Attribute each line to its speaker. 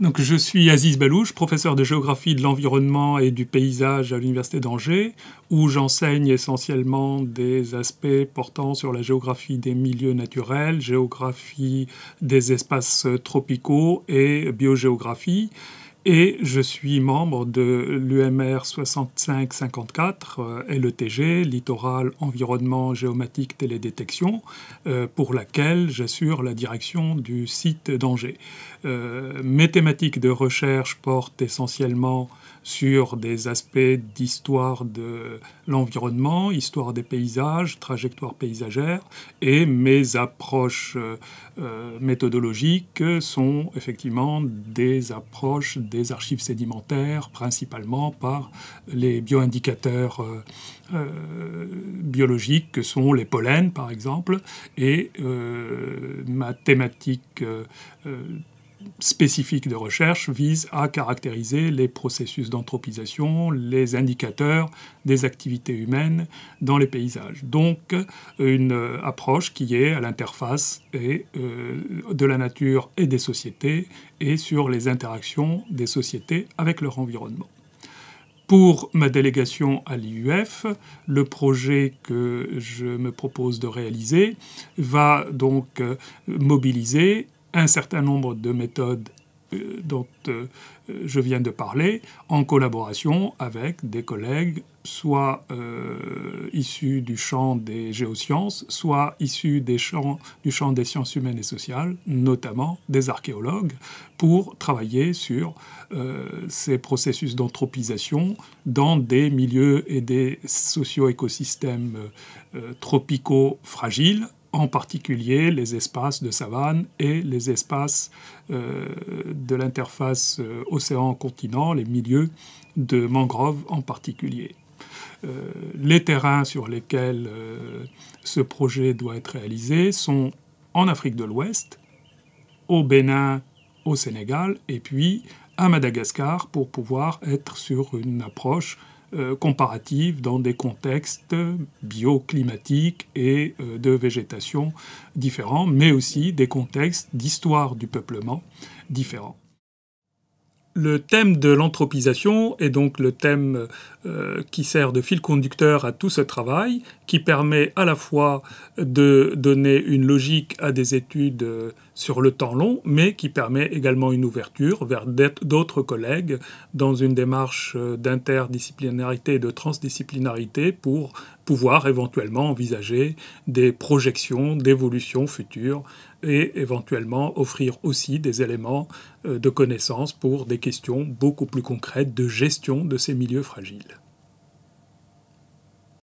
Speaker 1: Donc, je suis Aziz Balouche, professeur de géographie de l'environnement et du paysage à l'Université d'Angers, où j'enseigne essentiellement des aspects portant sur la géographie des milieux naturels, géographie des espaces tropicaux et biogéographie. Et je suis membre de l'UMR 6554, LETG, Littoral Environnement Géomatique Télédétection, euh, pour laquelle j'assure la direction du site d'Angers. Euh, mes thématiques de recherche portent essentiellement sur des aspects d'histoire de l'environnement, histoire des paysages, trajectoire paysagère, et mes approches euh, euh, méthodologiques sont effectivement des approches des archives sédimentaires, principalement par les bioindicateurs euh, euh, biologiques que sont les pollens, par exemple. Et ma thématique spécifique de recherche vise à caractériser les processus d'anthropisation, les indicateurs des activités humaines dans les paysages. Donc une euh, approche qui est à l'interface euh, de la nature et des sociétés et sur les interactions des sociétés avec leur environnement. Pour ma délégation à l'IUF, le projet que je me propose de réaliser va donc euh, mobiliser un certain nombre de méthodes euh, dont euh, je viens de parler en collaboration avec des collègues soit euh, issus du champ des géosciences, soit issus du champ des sciences humaines et sociales, notamment des archéologues, pour travailler sur ces processus d'anthropisation dans des milieux et des socio-écosystèmes tropicaux fragiles, en particulier les espaces de savane et les espaces euh, de l'interface euh, océan-continent, les milieux de mangroves en particulier. Euh, les terrains sur lesquels ce projet doit être réalisé sont en Afrique de l'Ouest, au Bénin, au Sénégal et puis à Madagascar pour pouvoir être sur une approche euh, Comparatives dans des contextes bioclimatiques et euh, de végétation différents, mais aussi des contextes d'histoire du peuplement différents. Le thème de l'anthropisation est donc le thème euh, qui sert de fil conducteur à tout ce travail, qui permet à la fois de donner une logique à des études euh, sur le temps long, mais qui permet également une ouverture vers d'autres collègues dans une démarche euh, d'interdisciplinarité et de transdisciplinarité pour pouvoir éventuellement envisager des projections d'évolution future et éventuellement offrir aussi des éléments euh, de connaissances pour des questions beaucoup plus concrètes de gestion de ces milieux fragiles.